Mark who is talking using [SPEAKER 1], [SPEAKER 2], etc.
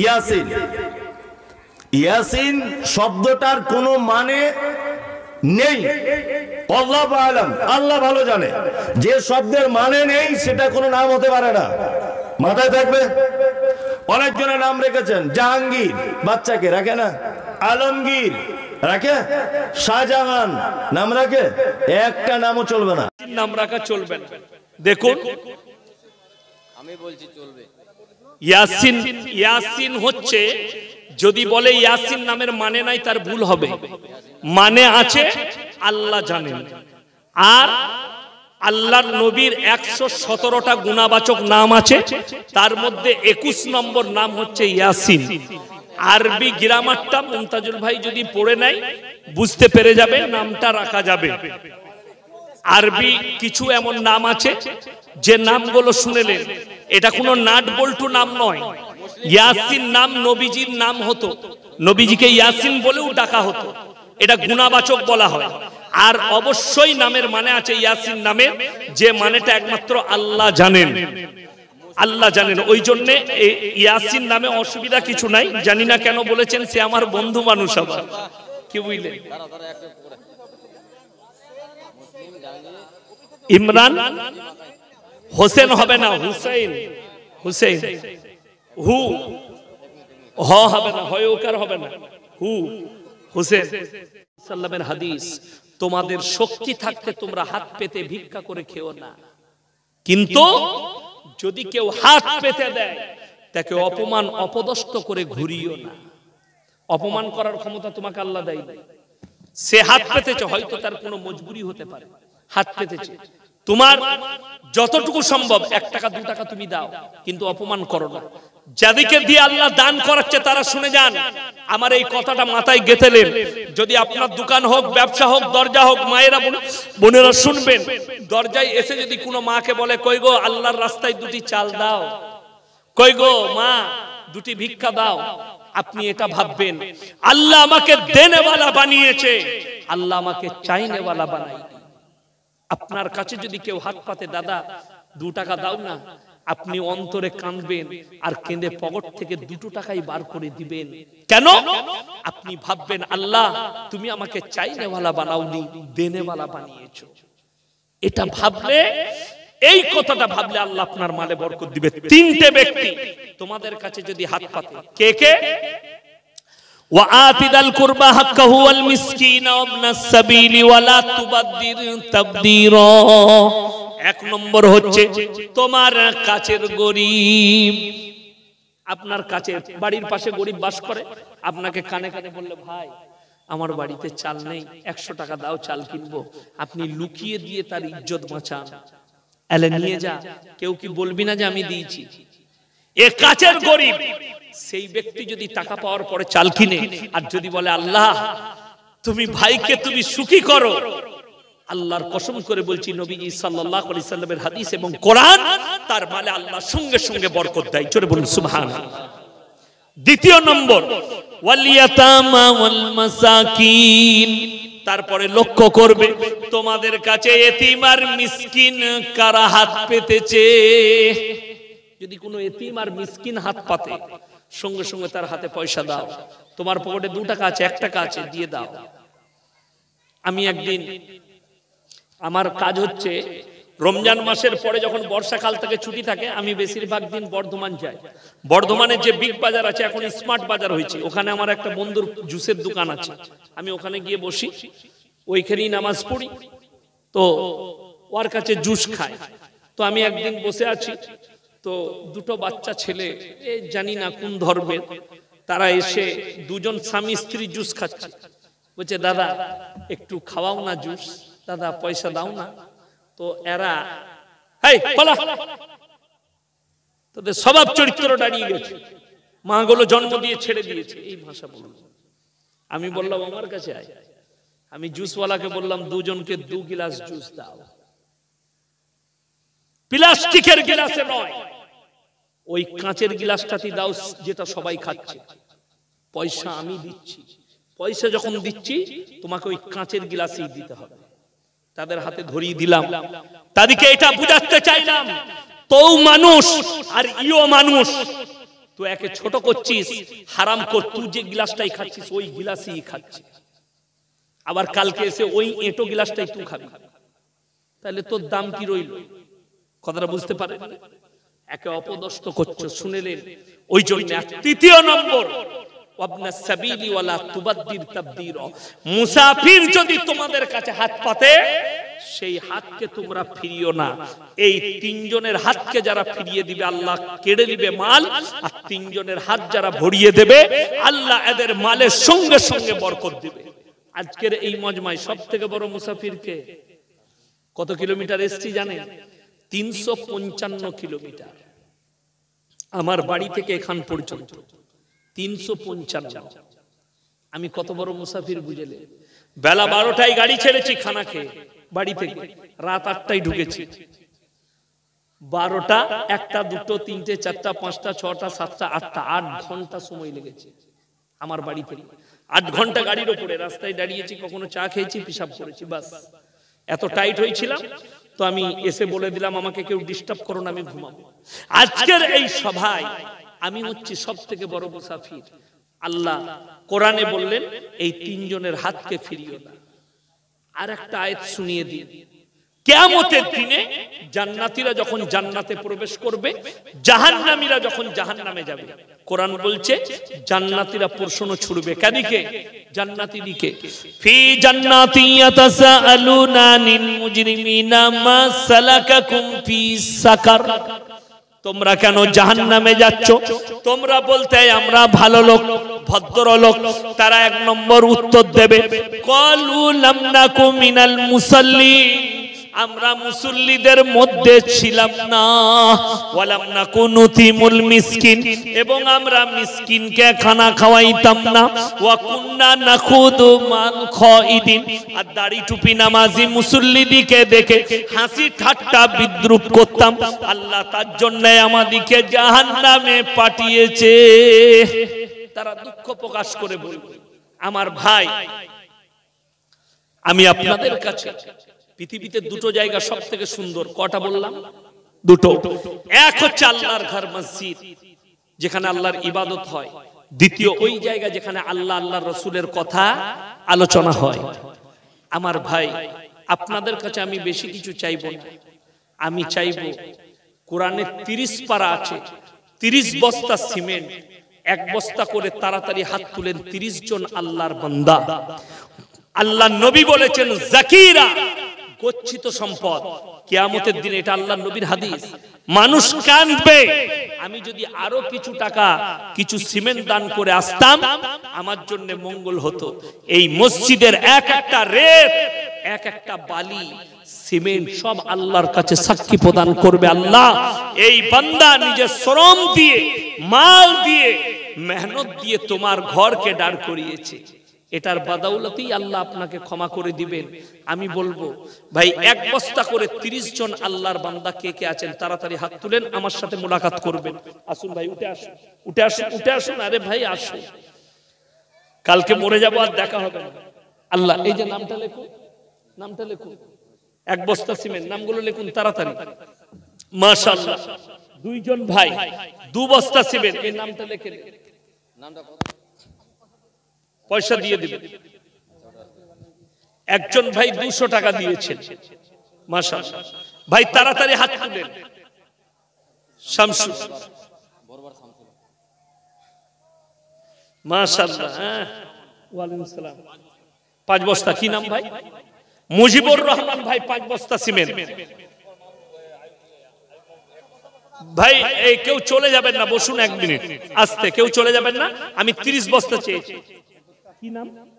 [SPEAKER 1] ইয়াসিন ইয়াসিন শব্দটার কোনো মানে নেই আল্লাহ আলম আল্লাহ ভালো জানে যে শব্দের মানে নেই সেটা কোনো নাম হতে পারে না মাথায় থাকবে অনেকজনের নাম রেখেছেন জাহাঙ্গীর বাচ্চাকে রাখে না আলমগীর রাখে শাহজাহান নাম রাখে একটা নামও চলবে না নাম রাখা চলবে না দেখুন আমি বলছি চলবে ইয়াসিন ইয়াসিন হচ্ছে যদি বলে ইয়াসিন নামের মানে নাই তার ভুল হবে মানে আছে আল্লাহ জানেন আর আল্লাহর নবীর একশো সতেরোটা গুণাবাচক নাম আছে তার মধ্যে একুশ নম্বর নাম হচ্ছে ইয়াসিন আরবি গ্রামারটা মুমতাজুল ভাই যদি পড়ে নেয় বুঝতে পেরে যাবে নামটা রাখা যাবে আরবি কিছু এমন নাম আছে যে নামগুলো শুনেলেন এটা কোনো নাট বল্টু নাম নয় ইয়াসিন নাম নবীজির নাম হতো নবীজিকে ইয়াসিন বলেও ডাকা হতো এটা গুণাবাচক বলা হয় আর অবশ্যই নামের মানে আছে ইয়াসিন নামে যে মানেটা একমাত্র আল্লাহ জানেন আল্লাহ জানেন ওই জন্য ইয়াসিন নামে অসুবিধা কিছু নাই জানি না কেন বলেছেন সে আমার বন্ধু মানুষ আবার কি বুঝলেন ইমরান হোসেন হবে না হুসেন হুসেন হু হ হবে না হয় ওকার হবে না হু হুসেন সাল্লামের হাদিস তোমাদের শক্তি থাকতে তোমরা হাত পেতে ভিক্ষা করে খেও না কিন্তু যদি কেউ হাত পেতে দেয় তাকে অপমান অপদস্থ করে ঘুরিও না অপমান করার ক্ষমতা তোমাকে আল্লাহ দেয় সে হাত পেতেছে হয়তো তার কোনো মজবুরি হতে পারে হাত পেতেছে তোমার যতটুকু সম্ভব এক টাকা দু টাকা তুমি দাও কিন্তু অপমান করো না যাদেরকে দিয়ে আল্লাহ দান করাচ্ছে তারা শুনে যান আমার এই কথাটা মাথায় গেঁথেলেন যদি আপনার দোকান হোক ব্যবসা হোক দরজা হোক মায়েরা বোনেরা শুনবেন দরজায় এসে যদি কোনো মাকে বলে কই গো আল্লাহর রাস্তায় দুটি চাল দাও কই গো মা দুটি ভিক্ষা দাও আপনি এটা ভাববেন আল্লাহ আমাকে দেনেওয়ালা বানিয়েছে আল্লাহ আমাকে চাইনেওয়ালা বানাই আপনার কাছে যদি কেউ হাত পাতে দাদা দু টাকা দাও না আপনি অন্তরে কাঁদবেন আর কেঁদে পকট থেকে দুটো টাকাই বার করে দিবেন কেন আপনি ভাববেন আল্লাহ তুমি আমাকে চাইনেওয়ালা বানাওনি দেনেওয়ালা বানিয়েছ এটা ভাবলে এই কথাটা ভাবলে আল্লাহ আপনার মালে বরকত দিবে তিনটে ব্যক্তি তোমাদের কাছে যদি হাত পাতে কে কে وآت القربى حقه والمسكين وابن السبيل ولا تبذر تبذيرا এক নম্বর হচ্ছে তোমার কাছের গরিব আপনার কাছে বাড়ির পাশে গরিব বাস করে আপনাকে কানে কানে বললে ভাই আমার বাড়িতে চাল নেই একশো টাকা দাও চাল কিনবো আপনি লুকিয়ে দিয়ে তার ইজ্জত বাঁচান এলে নিয়ে যা কেউ কি বলবি না যে আমি দিয়েছি এ কাছের গরিব সেই ব্যক্তি যদি টাকা পাওয়ার পরে চাল কিনে আর যদি বলে আল্লাহ তুমি ভাইকে তুমি সুখী করো আল্লাহর কসম করে বলছি নবীজি সাল্লাল্লাহু আলাইহি সাল্লামের হাদিস এবং কোরআন তার মালে আল্লাহ সঙ্গে সঙ্গে বরকত দেয় জোরে বলুন সুবহানাল্লাহ দ্বিতীয় নম্বর ওয়াল ওয়াল মাসাকিন তারপরে লক্ষ্য করবে তোমাদের কাছে এতিম আর মিসকিন কারা হাত পেতেছে যদি কোনো এতিম আর মিসকিন হাত পাতে সঙ্গে সঙ্গে তার হাতে পয়সা দাও তোমার পকেটে দু টাকা আছে এক টাকা আছে দিয়ে দাও আমি একদিন আমার কাজ হচ্ছে রমজান মাসের পরে যখন বর্ষাকাল থেকে ছুটি থাকে আমি বেশিরভাগ দিন বর্ধমান যাই বর্ধমানের যে বিগ বাজার আছে এখন স্মার্ট বাজার হয়েছে ওখানে আমার একটা বন্ধুর জুসের দোকান আছে আমি ওখানে গিয়ে বসি ওইখানেই নামাজ পড়ি তো ওর কাছে জুস খায় তো আমি একদিন বসে আছি তো দুটো বাচ্চা ছেলে এ জানি না কোন ধর্মের তারা এসে দুজন স্বামী স্ত্রী জুস খাচ্ছে বলছে দাদা একটু খাওয়াও না জুস দাদা পয়সা দাও না তো এরা তাদের স্বভাব চরিত্র দাঁড়িয়ে গেছে মাগুলো জন্ম দিয়ে ছেড়ে দিয়েছে এই ভাষা বলল আমি বললাম আমার কাছে আয় আমি জুসওয়ালাকে বললাম দুজনকে দু গিলাস জুস দাও প্লাস্টিকের গিলাসে নয় ওই কাঁচের গিলাসটাতে দাও যেটা সবাই খাচ্ছে পয়সা আমি দিচ্ছি পয়সা যখন দিচ্ছি তোমাকে ওই কাঁচের গিলাসেই দিতে হবে তাদের হাতে ধরিয়ে দিলাম তাদেরকে এটা বুঝাতে চাইলাম তো মানুষ আর ইও মানুষ তো একে ছোট করছিস হারাম কর তুই যে গিলাসটাই খাচ্ছিস ওই গিলাসই খাচ্ছিস আবার কালকে এসে ওই এঁটো গিলাসটাই তুই খাবি তাহলে তোর দাম কি রইল কথাটা বুঝতে পারে একে অপদস্থ করছো শুনেলেন ওই জন্য তৃতীয় নম্বর মুসাফির যদি তোমাদের কাছে হাত পাতে সেই হাতকে তোমরা ফিরিও না এই তিনজনের হাতকে যারা ফিরিয়ে দিবে আল্লাহ কেড়ে দিবে মাল আর তিনজনের হাত যারা ভরিয়ে দেবে আল্লাহ এদের মালের সঙ্গে সঙ্গে বরকত দিবে আজকের এই মজমায় সব থেকে বড় মুসাফিরকে কত কিলোমিটার এসছি জানেন তিনশো কিলোমিটার আমার বাড়ি থেকে এখান পর্যন্ত তিনশো আমি কত বড় মুসাফির বুঝেলে বেলা বারোটায় গাড়ি ছেড়েছি খানা খেয়ে বাড়ি থেকে রাত আটটায় ঢুকেছি বারোটা একটা দুটো তিনটে চারটা পাঁচটা ছটা সাতটা আটটা আট ঘন্টা সময় লেগেছে আমার বাড়ি থেকে আট ঘন্টা গাড়ির ওপরে রাস্তায় দাঁড়িয়েছি কখনো চা খেয়েছি পিসাব করেছি বাস এত টাইট হয়েছিলাম তো আমি এসে বলে দিলাম আমাকে কেউ ডিস্টার্ব করো না আমি ঘুমাবো আজকের এই সভায় আমি হচ্ছি সব থেকে বড় মুসাফির আল্লাহ কোরআনে বললেন এই তিনজনের হাতকে ফিরিয়ে দাও আর একটা আয়াত শুনিয়ে দিন কেয়ামতের দিনে জান্নাতিরা যখন জান্নাতে প্রবেশ করবে জাহান্নামীরা যখন জাহান্নামে যাবে কোরআন বলছে জান্নাতিরা প্রশ্ন ছুড়বে কাদিকে জান্নাতি দিকে ফি জান্নাতি ইয়াতাসাআলুনা নিল মুজরিমিনা মা সালাকাকুম ফি সাকার তোমরা কেন জাহান নামে যাচ্ছ তোমরা বলতে আমরা ভালো লোক ভদ্র লোক তারা এক নম্বর উত্তর দেবে কলু লামনাকুম মিনাল মুসাল্লি আমরা মুসল্লিদের মধ্যে ছিলাম না ওয়ালাম না তিমুল মিসকিন এবং আমরা মিসকিনকে খানা খাওয়াইতাম না ওয়া কুননা নাখুদু মান খাইদিন আর দাড়ি টুপি নামাজি মুসল্লিদিকে দেখে হাসি ঠাট্টা বিদ্রুপ করতাম আল্লাহ তার জন্য আমাদিকে জাহান্নামে পাঠিয়েছে তারা দুঃখ প্রকাশ করে বলবে আমার ভাই আমি আপনাদের কাছে পৃথিবীতে দুটো জায়গা সব থেকে সুন্দর কটা বললাম দুটো এক হচ্ছে আল্লাহর ঘর মসজিদ যেখানে আল্লাহর ইবাদত হয় দ্বিতীয় ওই জায়গা যেখানে আল্লাহ আল্লাহ রসুলের কথা আলোচনা হয় আমার ভাই আপনাদের কাছে আমি বেশি কিছু চাইব আমি চাইব কোরআনে তিরিশ পারা আছে তিরিশ বস্তা সিমেন্ট এক বস্তা করে তাড়াতাড়ি হাত তুলেন তিরিশ জন আল্লাহর বন্দা আল্লাহ নবী বলেছেন জাকিরা কচ্ছিত সম্পদ কেয়ামতের দিন এটা আল্লাহ নবীর হাদিস মানুষ কাঁদবে আমি যদি আরো কিছু টাকা কিছু সিমেন্ট দান করে আসতাম আমার জন্য মঙ্গল হতো এই মসজিদের এক একটা রেত এক একটা বালি সিমেন্ট সব আল্লাহর কাছে সাক্ষী প্রদান করবে আল্লাহ এই বান্দা নিজের শ্রম দিয়ে মাল দিয়ে মেহনত দিয়ে তোমার ঘরকে দাঁড় করিয়েছে এটার বাদাউলতেই আল্লাহ আপনাকে ক্ষমা করে দিবেন আমি বলবো ভাই এক বস্তা করে ৩০ জন আল্লাহর বান্দা কে কে আছেন তাড়াতাড়ি হাত তুলেন আমার সাথে মোলাকাত করবেন আসুন ভাই উঠে আসুন উঠে আসুন উঠে আসুন আরে ভাই আসুন কালকে মরে যাবো আর দেখা হবে আল্লাহ এই যে নামটা লেখুন নামটা লেখুন এক বস্তা সিমেন্ট নামগুলো লিখুন তাড়াতাড়ি মাশাআল্লাহ দুইজন ভাই দু বস্তা সিমেন্ট এই নামটা লেখেন নামটা পয়সা দিয়ে দিবে একজন ভাই দুশো টাকা দিয়েছেন মাসা ভাই তাড়াতাড়ি হাত তুলেন হ্যাঁ। পাঁচ বস্তা কি নাম ভাই মুজিবুর রহমান ভাই পাঁচ বস্তা ভাই এই কেউ চলে যাবেন না বসুন এক মিনিট আসতে কেউ চলে যাবেন না আমি ৩০ বস্তা চেয়েছি E na